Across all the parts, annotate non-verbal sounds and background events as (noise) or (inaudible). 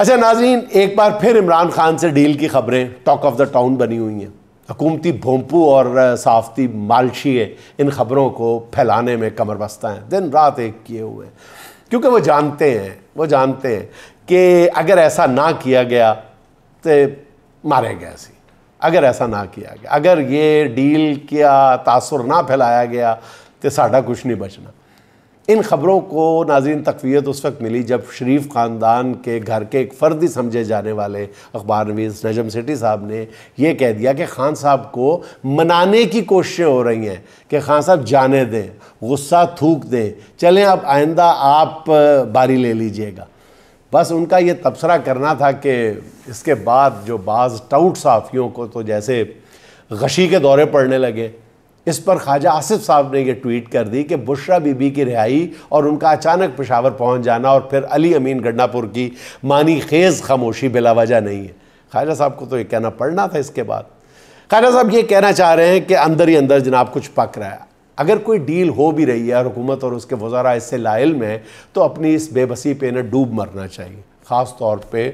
अच्छा नाजरीन एक बार फिर इमरान खान से डील की खबरें टॉक ऑफ द टाउन बनी हुई हैं हकूमती भोंपू और सहाफ़ती मालशिए इन खबरों को फैलाने में कमर बस्ता हैं दिन रात एक किए हुए हैं क्योंकि वो जानते हैं वो जानते हैं कि अगर ऐसा ना किया गया तो मारे गए सी अगर ऐसा ना किया गया अगर ये डील किया तासुर ना फैलाया गया तो साढ़ा कुछ नहीं बचना इन ख़बरों को नाजीन तकवीत उस वक्त मिली जब शरीफ ख़ानदान के घर के एक फ़र्दी समझे जाने वाले अखबार नवीस नजम सेठी साहब ने यह कह दिया कि खान साहब को मनाने की कोशिशें हो रही हैं कि खान साहब जाने दें गुस्सा थूक दें चलें अब आइंदा आप बारी ले लीजिएगा बस उनका ये तबसरा करना था कि इसके बाद जो बाज़ टाउट साफ़ियों को तो जैसे गशी के दौरे पड़ने लगे इस पर ख्वाजा आसिफ साहब ने यह ट्वीट कर दी कि बुशरा बीबी की रिहाई और उनका अचानक पेशावर पहुंच जाना और फिर अली अमीन गडनापुर की मानी खेज़ खामोशी बिलावजह नहीं है ख्वाजा साहब को तो ये कहना पड़ना था इसके बाद ख्वाजा साहब ये कहना चाह रहे हैं कि अंदर ही अंदर जनाब कुछ पक रहा है अगर कोई डील हो भी रही है और हुकूमत और उसके वजारा इससे लाइल में है तो अपनी इस बेबसी पे ना डूब मरना चाहिए ख़ास तौर पर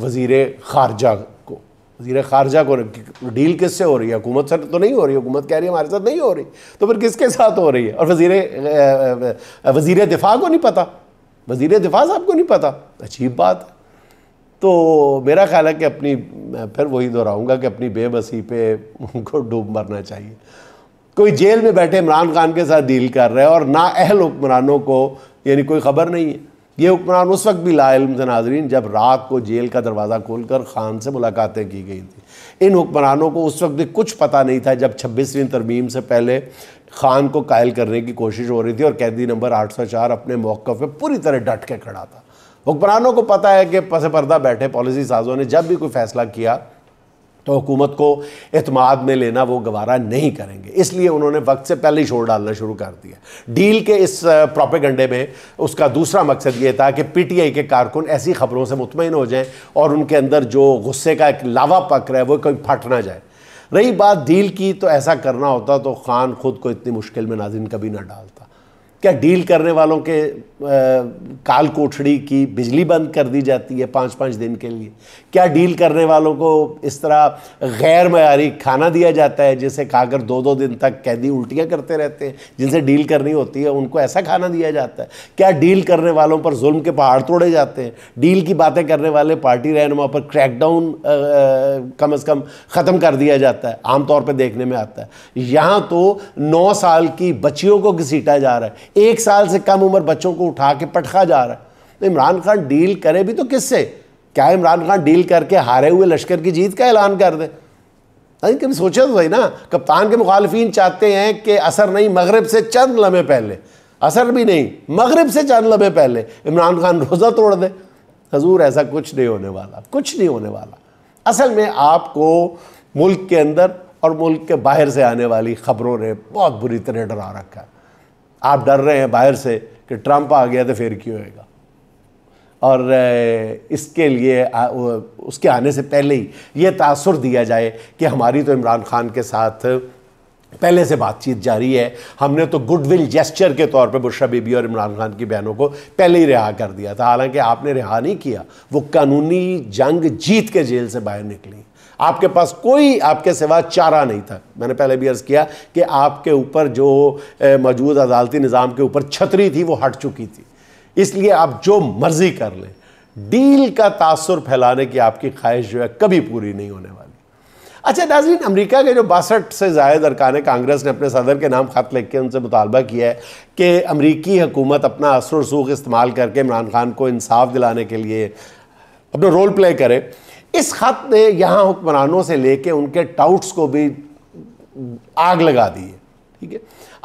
वज़ी ख़ारजा को वजीर खारजा को डील किससे हो रही है हुकूमत से तो नहीं हो रही हुकूमत कह रही है हमारे साथ नहीं हो रही तो फिर किसके साथ हो रही है और वजीर वजीर दिफा को नहीं पता वजीर दिफा साहब को नहीं पता अजीब बात है तो मेरा ख्याल है कि अपनी फिर वही दोहराऊंगा कि अपनी बेबसी पे उनको डूब मरना चाहिए कोई जेल में बैठे इमरान खान के साथ डील कर रहे हैं और ना अहल हुक्मरानों को यानी कोई खबर नहीं है ये हुक्मरान उस वक्त भी लाइम थे नाजरीन जब रात को जेल का दरवाज़ा खोलकर खान से मुलाकातें की गई थी इन हुक्मरानों को उस वक्त भी कुछ पता नहीं था जब छब्बीसवीं तरमीम से पहले खान को कायल करने की कोशिश हो रही थी और कैदी नंबर 804 अपने मौक़ पे पूरी तरह डट के खड़ा था हुक्मरानों को पता है कि पस पर्दा बैठे पॉलिसी साजों ने जब भी कोई फैसला किया तो हुकूमत को अतमाद में लेना वो गवारा नहीं करेंगे इसलिए उन्होंने वक्त से पहले ही शोर डालना शुरू कर दिया डील के इस प्रोपेगंडे में उसका दूसरा मकसद ये था कि पीटीआई के कारकुन ऐसी खबरों से मुतमिन हो जाएं और उनके अंदर जो गुस्से का एक लावा पक रहा है वो कहीं फट ना जाए रही बात डील की तो ऐसा करना होता तो खान खुद को इतनी मुश्किल में नाजिन कभी ना डालता क्या डील करने वालों के आ, काल कोठड़ी की बिजली बंद कर दी जाती है पाँच पाँच दिन के लिए क्या डील करने वालों को इस तरह गैर मैारी खाना दिया जाता है जिसे खाकर दो दो दिन तक कैदी उल्टियाँ करते रहते हैं जिनसे डील करनी होती है उनको ऐसा खाना दिया जाता है क्या डील करने वालों पर जुल्म के पहाड़ तोड़े जाते हैं डील की बातें करने वाले पार्टी रहनुमा पर क्रैकडाउन कम अज़ कम ख़त्म कर दिया जाता है आमतौर पर देखने में आता है यहाँ तो नौ साल की बच्चियों को घसीटा जा रहा है एक साल से कम उम्र बच्चों को उठा के पटखा जा रहा है तो इमरान खान डील करे भी तो किससे क्या इमरान खान डील करके हारे हुए लश्कर की जीत का ऐलान कर दे नहीं कभी सोचा तो सही ना कप्तान के मुखालफी चाहते हैं कि असर नहीं मगरब से चंद लम्हे पहले असर भी नहीं मगरब से चंद लम्हे पहले इमरान खान रोज़ा तोड़ दे हजूर ऐसा कुछ नहीं होने वाला कुछ नहीं होने वाला असल में आपको मुल्क के अंदर और मुल्क के बाहर से आने वाली खबरों ने बहुत बुरी तरह डरा रखा है आप डर रहे हैं बाहर से कि ट्रंप आ गया तो फिर क्यों होएगा और इसके लिए उसके आने से पहले ही ये तासर दिया जाए कि हमारी तो इमरान खान के साथ पहले से बातचीत जारी है हमने तो गुडविल जेस्चर के तौर पे बुशरा बीबी और इमरान खान की बहनों को पहले ही रिहा कर दिया था हालांकि आपने रिहा नहीं किया वो कानूनी जंग जीत के जेल से बाहर निकली आपके पास कोई आपके सिवा चारा नहीं था मैंने पहले भी अर्ज़ किया कि आपके ऊपर जो मौजूद अदालती निज़ाम के ऊपर छतरी थी वो हट चुकी थी इसलिए आप जो मर्ज़ी कर लें डील का तासर फैलाने की आपकी ख्वाहिश जो है कभी पूरी नहीं होने वाली अच्छा नाजरीन अमरीका के जो बासठ से जायद अरकान कांग्रेस ने अपने सदर के नाम ख़त लिख के उनसे मुतालबा किया है कि अमरीकी हुकूमत अपना असर सूख इस्तेमाल करके इमरान खान को इंसाफ दिलाने के लिए अपना रोल प्ले करे इस खत ने यहाँ हुक्मरानों से लेके उनके टाउट्स को भी आग लगा दी है ठीक है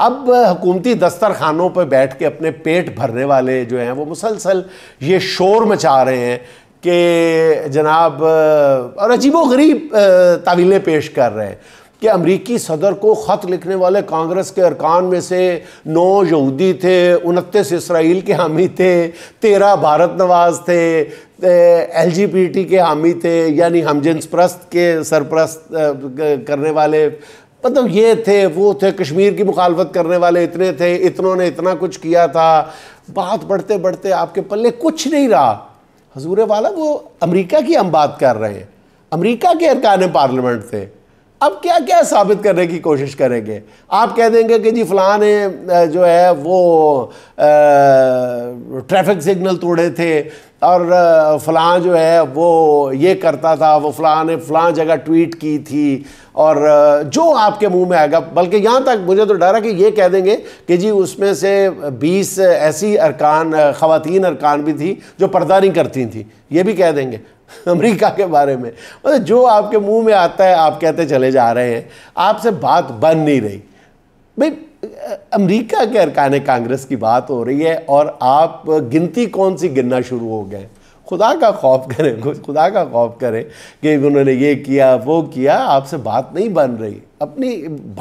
अब हुकूमती दस्तरखानों पर बैठ के अपने पेट भरने वाले जो हैं वो मुसलसल ये शोर मचा रहे हैं कि जनाब और अजीबो गरीब तावीलें पेश कर रहे हैं कि अमरीकी सदर को ख़त लिखने वाले कांग्रेस के अरकान में से नौ यहूदी थे उनतीस इसराइल के हामी थे तेरह भारत नवाज थे एल के हामी थे यानी हमजिन्स प्रस्त के सरप्रस्त करने वाले मतलब ये थे वो थे कश्मीर की मुखालफत करने वाले इतने थे इतनों ने इतना कुछ किया था बात बढ़ते बढ़ते आपके पल्ले कुछ नहीं रहा हजूर वाला वो अमेरिका की हम बात कर रहे हैं अमेरिका के अरकान पार्लियामेंट थे अब क्या क्या साबित करने की कोशिश करेंगे आप कह देंगे कि जी फलां ने जो है वो ट्रैफिक सिग्नल तोड़े थे और फलां जो है वो ये करता था वो फलां ने फलाँ जगह ट्वीट की थी और जो आपके मुंह में आएगा बल्कि यहाँ तक मुझे तो डर है कि ये कह देंगे कि जी उसमें से 20 ऐसी अरकान ख़वान अरकान भी थी जो पर्दा नहीं करती थी ये भी कह देंगे (laughs) अमेरिका के बारे में मतलब जो आपके मुंह में आता है आप कहते चले जा रहे हैं आपसे बात बन नहीं रही भाई अमेरिका के अरकान कांग्रेस की बात हो रही है और आप गिनती कौन सी गिनना शुरू हो गए खुदा का खौफ करें खुदा का खौफ करें कि उन्होंने ये किया वो किया आपसे बात नहीं बन रही अपनी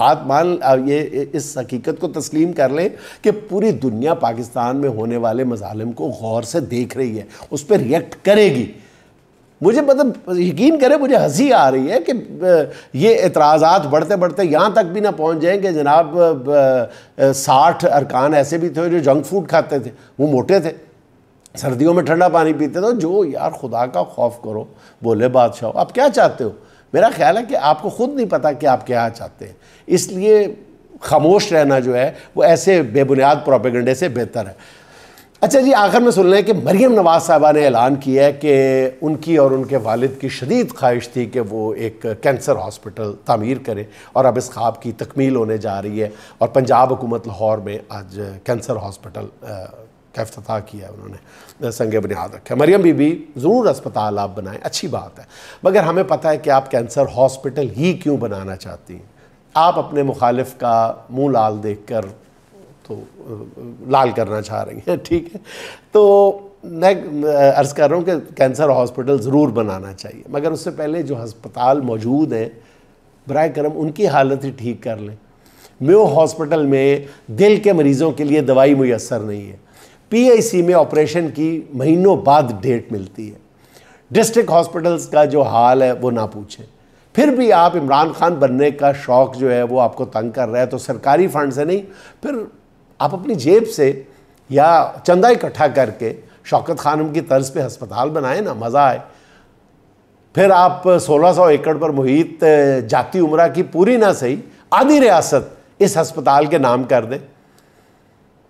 बात मान ये इस हकीकत को तस्लीम कर लें कि पूरी दुनिया पाकिस्तान में होने वाले मजालम को गौर से देख रही है उस पर रिएक्ट करेगी मुझे मतलब यकीन करें मुझे हंसी आ रही है कि ये एतराज़ात बढ़ते बढ़ते यहाँ तक भी ना पहुँच जाएँ कि जनाब साठ अरकान ऐसे भी थे जो जंक फूड खाते थे वो मोटे थे सर्दियों में ठंडा पानी पीते थे जो यार खुदा का खौफ करो बोले बादशाह आप क्या चाहते हो मेरा ख्याल है कि आपको खुद नहीं पता कि आप क्या चाहते हैं इसलिए खामोश रहना जो है वो ऐसे बेबुनियाद प्रोपेगेंडे से बेहतर है अच्छा जी आखिर में सुन लें कि मरीम नवाज साहबा ने ऐलान किया है कि उनकी और उनके वालिद की शदीद ख्वाहिश थी कि वो एक कैंसर हॉस्पिटल तमीर करें और अब इस ख्वाब की तकमील होने जा रही है और पंजाब हुकूमत लाहौर में आज कैंसर हॉस्पिटल का अफ्ताह किया है उन्होंने संग बुनियाद रखा मरियम बीबी ज़रूर अस्पताल आप बनाएँ अच्छी बात है मगर हमें पता है कि आप कैंसर हॉस्पिटल ही क्यों बनाना चाहती हैं आप अपने मुखालिफ का मुँह लाल देख कर तो लाल करना चाह रही हैं (laughs) ठीक है तो मैं अर्ज़ कर रहा हूँ कि कैंसर हॉस्पिटल ज़रूर बनाना चाहिए मगर उससे पहले जो हस्पताल मौजूद हैं बर करम उनकी हालत ही ठीक कर लें मेो हॉस्पिटल में दिल के मरीज़ों के लिए दवाई मैसर नहीं है पीआईसी में ऑपरेशन की महीनों बाद डेट मिलती है डिस्ट्रिक्ट हॉस्पिटल्स का जो हाल है वो ना पूछें फिर भी आप इमरान खान बनने का शौक़ जो है वो आपको तंग कर रहा है तो सरकारी फंड से नहीं फिर आप अपनी जेब से या चंदा इकट्ठा करके शौकत खानम की तर्ज पे अस्पताल बनाए ना मज़ा आए फिर आप 1600 एकड़ पर मुहित जाती उम्र की पूरी ना सही आधी रियासत इस अस्पताल के नाम कर दें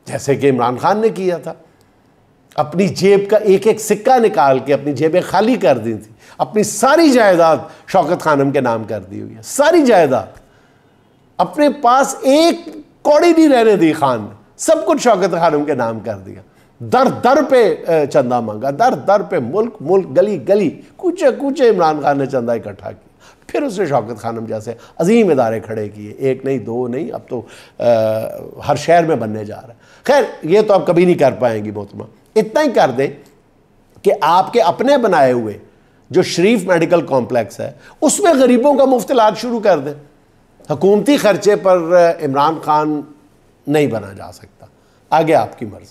जैसे कि इमरान खान ने किया था अपनी जेब का एक एक सिक्का निकाल के अपनी जेबें खाली कर दी थी अपनी सारी जायदाद शौकत खानम के नाम कर दी हुई है सारी जायदाद अपने पास एक कौड़ी नहीं रहने दी खान सब कुछ शौकत खानम के नाम कर दिया दर दर पे चंदा मांगा दर दर पे मुल्क मुल्क गली गली कूचे कूचे इमरान खान ने चंदा इकट्ठा किया फिर उसने शौकत खानम जैसे अजीम इदारे खड़े किए एक नहीं दो नहीं अब तो आ, हर शहर में बनने जा रहा है खैर ये तो आप कभी नहीं कर पाएंगी मोहतरमा इतना ही कर दें कि आपके अपने बनाए हुए जो शरीफ मेडिकल कॉम्प्लेक्स है उसमें गरीबों का मुफ्त इलाज शुरू कर दें हकूमती खर्चे पर इमरान खान नहीं बना जा सकता आगे आपकी मर्ज़ी